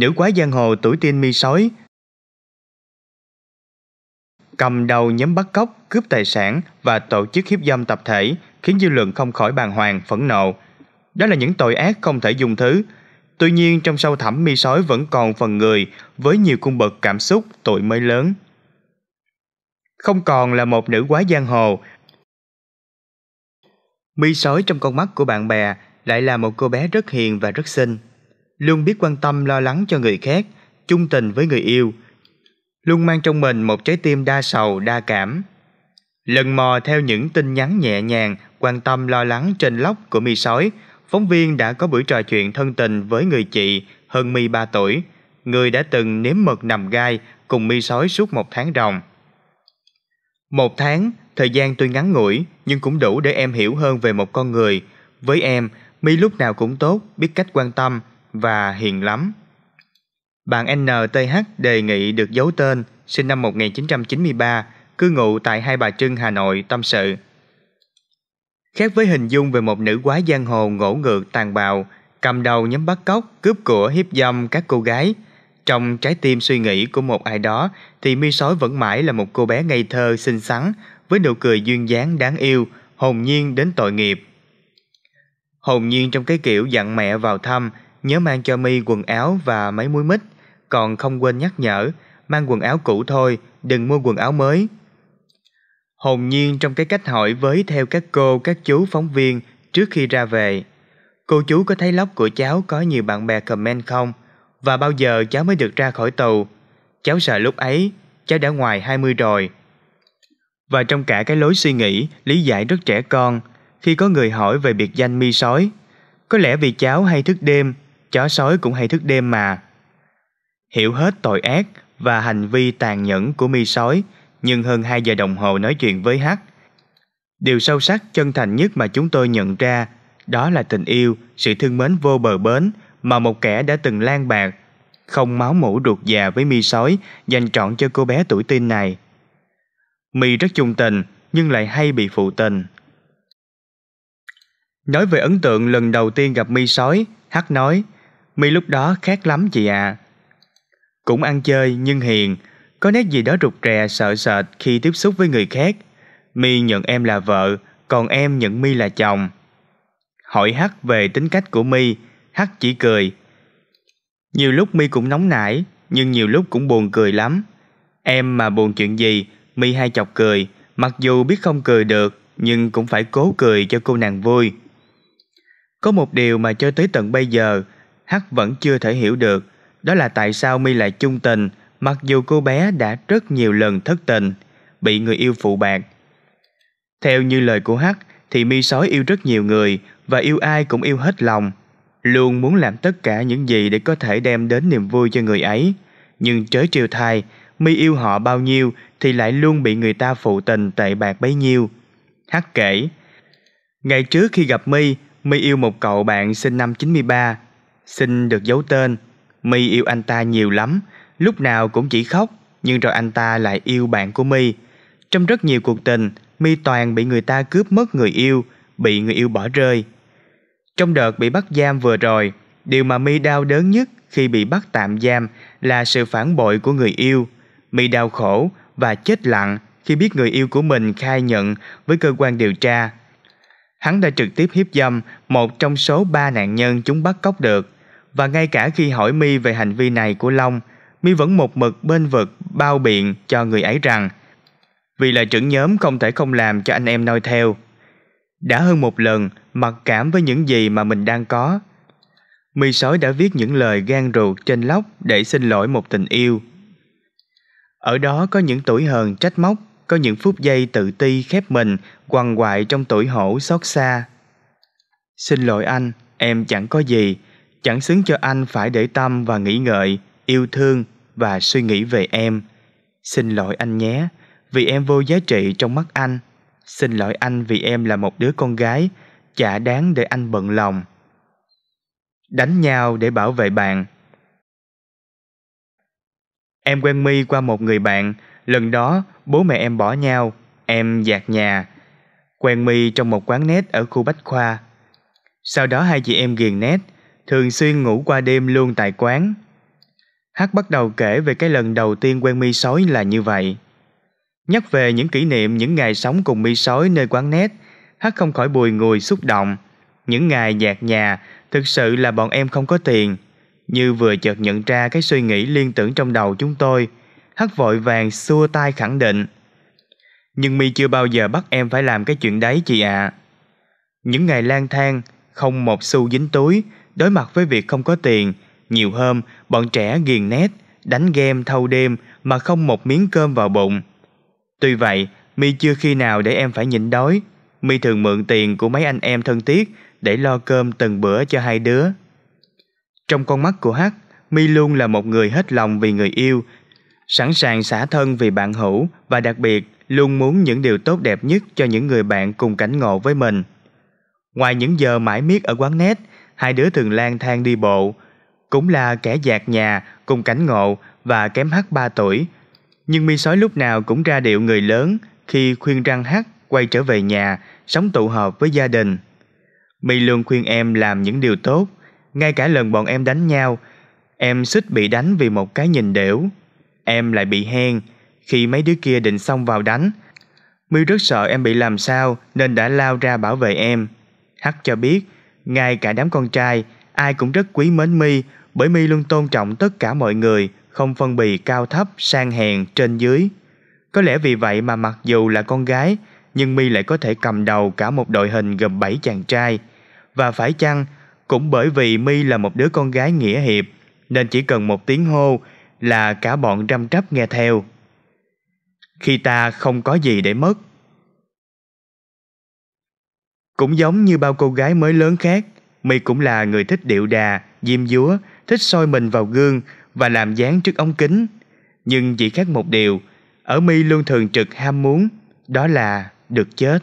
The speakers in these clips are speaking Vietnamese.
nữ quái giang hồ tuổi tiên mi sói, cầm đầu nhóm bắt cóc, cướp tài sản và tổ chức hiếp dâm tập thể khiến dư luận không khỏi bàng hoàng, phẫn nộ. Đó là những tội ác không thể dung thứ. Tuy nhiên trong sâu thẳm mi sói vẫn còn phần người với nhiều cung bậc cảm xúc tội mới lớn. Không còn là một nữ quái giang hồ. Mi sói trong con mắt của bạn bè lại là một cô bé rất hiền và rất xinh luôn biết quan tâm lo lắng cho người khác, chung tình với người yêu, luôn mang trong mình một trái tim đa sầu, đa cảm. Lần mò theo những tin nhắn nhẹ nhàng, quan tâm lo lắng trên lóc của mi sói, phóng viên đã có buổi trò chuyện thân tình với người chị hơn mi 3 tuổi, người đã từng nếm mật nằm gai cùng mi sói suốt một tháng ròng. Một tháng, thời gian tuy ngắn ngủi nhưng cũng đủ để em hiểu hơn về một con người. Với em, mi lúc nào cũng tốt, biết cách quan tâm, và hiền lắm. Bạn NTH đề nghị được giấu tên, sinh năm 1993, cư ngụ tại Hai Bà Trưng, Hà Nội, tâm sự. Khác với hình dung về một nữ quái giang hồ ngỗ ngược tàn bạo, cầm đầu nhóm bắt cóc, cướp của hiếp dâm các cô gái, trong trái tim suy nghĩ của một ai đó thì My sói vẫn mãi là một cô bé ngây thơ xinh xắn với nụ cười duyên dáng đáng yêu, hồn nhiên đến tội nghiệp. Hồn nhiên trong cái kiểu dặn mẹ vào thăm, nhớ mang cho mi quần áo và mấy muối mít, còn không quên nhắc nhở, mang quần áo cũ thôi, đừng mua quần áo mới. Hồn nhiên trong cái cách hỏi với theo các cô, các chú phóng viên trước khi ra về. Cô chú có thấy lóc của cháu có nhiều bạn bè comment không? Và bao giờ cháu mới được ra khỏi tù? Cháu sợ lúc ấy, cháu đã ngoài hai mươi rồi. Và trong cả cái lối suy nghĩ, lý giải rất trẻ con, khi có người hỏi về biệt danh mi sói. Có lẽ vì cháu hay thức đêm chó sói cũng hay thức đêm mà. Hiểu hết tội ác và hành vi tàn nhẫn của mi sói, nhưng hơn 2 giờ đồng hồ nói chuyện với Hắc. Điều sâu sắc chân thành nhất mà chúng tôi nhận ra đó là tình yêu, sự thương mến vô bờ bến mà một kẻ đã từng lan bạc, không máu mủ ruột già với mi sói dành trọn cho cô bé tuổi tin này. Mi rất chung tình nhưng lại hay bị phụ tình. Nói về ấn tượng lần đầu tiên gặp mi sói, Hắc nói – mi lúc đó khác lắm chị ạ. À. Cũng ăn chơi nhưng hiền, có nét gì đó rụt rè sợ sệt khi tiếp xúc với người khác. Mi nhận em là vợ, còn em nhận mi là chồng. Hỏi Hắc về tính cách của mi, Hắc chỉ cười. Nhiều lúc mi cũng nóng nảy, nhưng nhiều lúc cũng buồn cười lắm. Em mà buồn chuyện gì, mi hay chọc cười, mặc dù biết không cười được, nhưng cũng phải cố cười cho cô nàng vui. Có một điều mà cho tới tận bây giờ, Hắc vẫn chưa thể hiểu được đó là tại sao My lại chung tình mặc dù cô bé đã rất nhiều lần thất tình, bị người yêu phụ bạc. Theo như lời của Hắc thì My sói yêu rất nhiều người và yêu ai cũng yêu hết lòng, luôn muốn làm tất cả những gì để có thể đem đến niềm vui cho người ấy, nhưng chớ trêu thai, My yêu họ bao nhiêu thì lại luôn bị người ta phụ tình tệ bạc bấy nhiêu. Hắc kể, ngày trước khi gặp My, My yêu một cậu bạn sinh năm 93 xin được giấu tên. My yêu anh ta nhiều lắm, lúc nào cũng chỉ khóc, nhưng rồi anh ta lại yêu bạn của My. Trong rất nhiều cuộc tình, My toàn bị người ta cướp mất người yêu, bị người yêu bỏ rơi. Trong đợt bị bắt giam vừa rồi, điều mà My đau đớn nhất khi bị bắt tạm giam là sự phản bội của người yêu. My đau khổ và chết lặng khi biết người yêu của mình khai nhận với cơ quan điều tra. Hắn đã trực tiếp hiếp dâm một trong số ba nạn nhân chúng bắt cóc được và ngay cả khi hỏi mi về hành vi này của Long, mi vẫn một mực bên vực bao biện cho người ấy rằng vì là trưởng nhóm không thể không làm cho anh em noi theo. Đã hơn một lần mặc cảm với những gì mà mình đang có. Mi sói đã viết những lời gan ruột trên lóc để xin lỗi một tình yêu. Ở đó có những tuổi hờn trách móc, có những phút giây tự ti khép mình, quằn quại trong tuổi hổ xót xa. Xin lỗi anh, em chẳng có gì, chẳng xứng cho anh phải để tâm và nghĩ ngợi, yêu thương và suy nghĩ về em. Xin lỗi anh nhé, vì em vô giá trị trong mắt anh. Xin lỗi anh vì em là một đứa con gái, chả đáng để anh bận lòng. Đánh nhau để bảo vệ bạn Em quen My qua một người bạn, lần đó bố mẹ em bỏ nhau, em dạt nhà. Quen My trong một quán nét ở khu Bách Khoa. Sau đó hai chị em ghiền nét, thường xuyên ngủ qua đêm luôn tại quán. Hát bắt đầu kể về cái lần đầu tiên quen mi sói là như vậy. Nhắc về những kỷ niệm những ngày sống cùng mi sói nơi quán nét, Hát không khỏi bùi ngùi xúc động. Những ngày dạt nhà, thực sự là bọn em không có tiền. Như vừa chợt nhận ra cái suy nghĩ liên tưởng trong đầu chúng tôi, Hát vội vàng xua tay khẳng định. Nhưng mi chưa bao giờ bắt em phải làm cái chuyện đấy chị ạ. À. Những ngày lang thang, không một xu dính túi, Đối mặt với việc không có tiền, nhiều hôm bọn trẻ ghiền nét, đánh game thâu đêm mà không một miếng cơm vào bụng. Tuy vậy, mi chưa khi nào để em phải nhịn đói. mi thường mượn tiền của mấy anh em thân thiết để lo cơm từng bữa cho hai đứa. Trong con mắt của Hắc, mi luôn là một người hết lòng vì người yêu, sẵn sàng xả thân vì bạn hữu và đặc biệt luôn muốn những điều tốt đẹp nhất cho những người bạn cùng cảnh ngộ với mình. Ngoài những giờ mãi miết ở quán net, hai đứa thường lang thang đi bộ. Cũng là kẻ dạt nhà, cùng cảnh ngộ và kém hát ba tuổi. Nhưng mi sói lúc nào cũng ra điệu người lớn khi khuyên răng hát quay trở về nhà, sống tụ họp với gia đình. Mi luôn khuyên em làm những điều tốt, ngay cả lần bọn em đánh nhau, em xích bị đánh vì một cái nhìn đểu. Em lại bị hen, khi mấy đứa kia định xông vào đánh. Mi rất sợ em bị làm sao nên đã lao ra bảo vệ em. Hắc cho biết, ngay cả đám con trai, ai cũng rất quý mến My bởi My luôn tôn trọng tất cả mọi người, không phân bì cao thấp, sang hèn, trên dưới. Có lẽ vì vậy mà mặc dù là con gái, nhưng My lại có thể cầm đầu cả một đội hình gồm 7 chàng trai. Và phải chăng, cũng bởi vì My là một đứa con gái nghĩa hiệp, nên chỉ cần một tiếng hô là cả bọn răm rắp nghe theo. Khi ta không có gì để mất, cũng giống như bao cô gái mới lớn khác, My cũng là người thích điệu đà, diêm dúa, thích soi mình vào gương và làm dáng trước ống kính. Nhưng chỉ khác một điều, ở My luôn thường trực ham muốn, đó là được chết.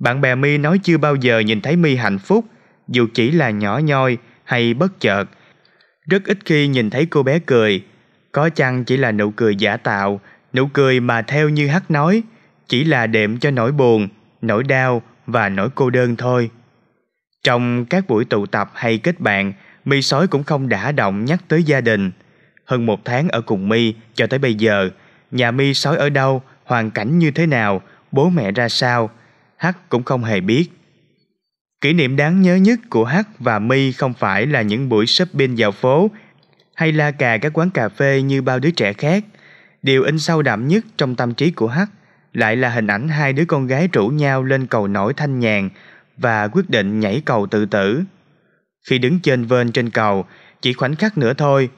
Bạn bè My nói chưa bao giờ nhìn thấy My hạnh phúc, dù chỉ là nhỏ nhoi hay bất chợt. Rất ít khi nhìn thấy cô bé cười, có chăng chỉ là nụ cười giả tạo, nụ cười mà theo như Hắc nói, chỉ là đệm cho nỗi buồn, nỗi đau và nỗi cô đơn thôi. Trong các buổi tụ tập hay kết bạn, My sói cũng không đã động nhắc tới gia đình. Hơn một tháng ở cùng My cho tới bây giờ, nhà My sói ở đâu, hoàn cảnh như thế nào, bố mẹ ra sao, Hắc cũng không hề biết. Kỷ niệm đáng nhớ nhất của Hắc và My không phải là những buổi shopping dạo phố hay la cà các quán cà phê như bao đứa trẻ khác. Điều in sâu đậm nhất trong tâm trí của Hắc lại là hình ảnh hai đứa con gái rủ nhau lên cầu nổi thanh nhàn và quyết định nhảy cầu tự tử. Khi đứng trên vên trên cầu, chỉ khoảnh khắc nữa thôi.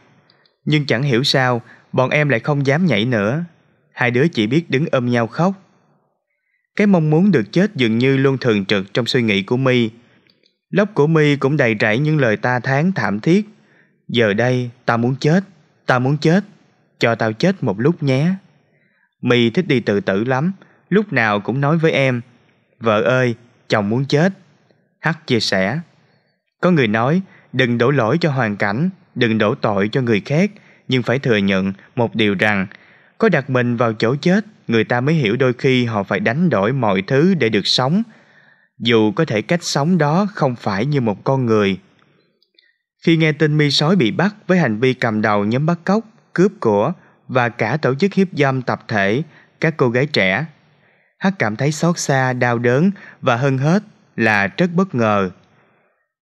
Nhưng chẳng hiểu sao, bọn em lại không dám nhảy nữa. Hai đứa chỉ biết đứng ôm nhau khóc. Cái mong muốn được chết dường như luôn thường trực trong suy nghĩ của My. Lóc của My cũng đầy rẫy những lời ta tháng thảm thiết. Giờ đây, ta muốn chết, ta muốn chết, cho tao chết một lúc nhé. My thích đi tự tử lắm, lúc nào cũng nói với em, vợ ơi, chồng muốn chết. Hắc chia sẻ, có người nói đừng đổ lỗi cho hoàn cảnh, đừng đổ tội cho người khác, nhưng phải thừa nhận một điều rằng có đặt mình vào chỗ chết, người ta mới hiểu đôi khi họ phải đánh đổi mọi thứ để được sống, dù có thể cách sống đó không phải như một con người. Khi nghe tin mi sói bị bắt với hành vi cầm đầu nhóm bắt cóc, cướp của, và cả tổ chức hiếp dâm tập thể các cô gái trẻ. Hắc cảm thấy xót xa, đau đớn và hơn hết là rất bất ngờ.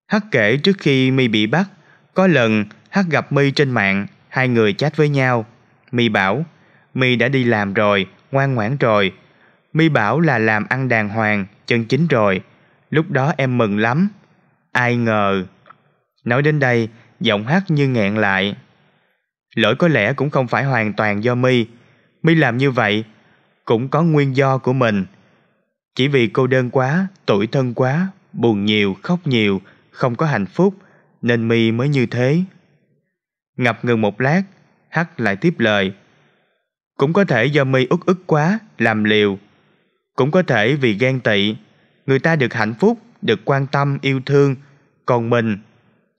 Hắc kể trước khi My bị bắt, có lần Hắc gặp My trên mạng, hai người chat với nhau. My bảo, My đã đi làm rồi, ngoan ngoãn rồi. My bảo là làm ăn đàng hoàng, chân chính rồi. Lúc đó em mừng lắm. Ai ngờ. Nói đến đây, giọng Hắc như nghẹn lại. Lỗi có lẽ cũng không phải hoàn toàn do My. My làm như vậy cũng có nguyên do của mình. Chỉ vì cô đơn quá, tuổi thân quá, buồn nhiều, khóc nhiều, không có hạnh phúc, nên My mới như thế. Ngập ngừng một lát, Hắc lại tiếp lời. Cũng có thể do My ức ức quá, làm liều. Cũng có thể vì ghen tị, người ta được hạnh phúc, được quan tâm, yêu thương, còn mình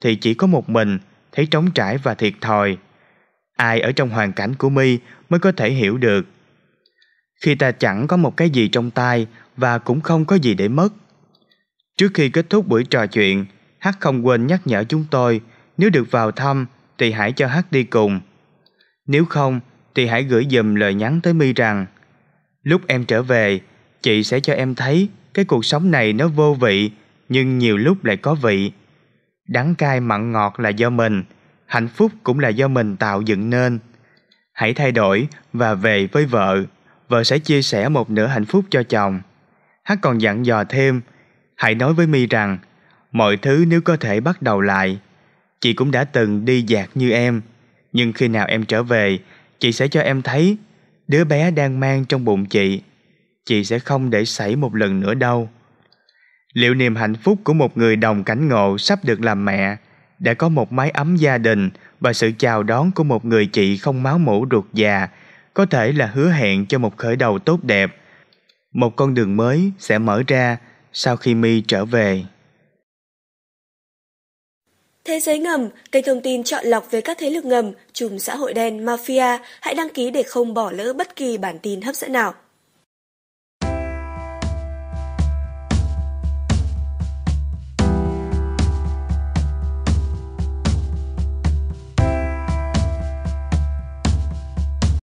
thì chỉ có một mình, thấy trống trải và thiệt thòi ai ở trong hoàn cảnh của mi mới có thể hiểu được khi ta chẳng có một cái gì trong tay và cũng không có gì để mất trước khi kết thúc buổi trò chuyện h không quên nhắc nhở chúng tôi nếu được vào thăm thì hãy cho h đi cùng nếu không thì hãy gửi dùm lời nhắn tới mi rằng lúc em trở về chị sẽ cho em thấy cái cuộc sống này nó vô vị nhưng nhiều lúc lại có vị đắng cay mặn ngọt là do mình hạnh phúc cũng là do mình tạo dựng nên hãy thay đổi và về với vợ vợ sẽ chia sẻ một nửa hạnh phúc cho chồng hát còn dặn dò thêm hãy nói với mi rằng mọi thứ nếu có thể bắt đầu lại chị cũng đã từng đi dạt như em nhưng khi nào em trở về chị sẽ cho em thấy đứa bé đang mang trong bụng chị chị sẽ không để xảy một lần nữa đâu liệu niềm hạnh phúc của một người đồng cảnh ngộ sắp được làm mẹ đã có một mái ấm gia đình và sự chào đón của một người chị không máu mủ ruột già có thể là hứa hẹn cho một khởi đầu tốt đẹp. Một con đường mới sẽ mở ra sau khi Mi trở về. Thế giới ngầm, kênh thông tin chọn lọc về các thế lực ngầm, chùm xã hội đen, mafia, hãy đăng ký để không bỏ lỡ bất kỳ bản tin hấp dẫn nào.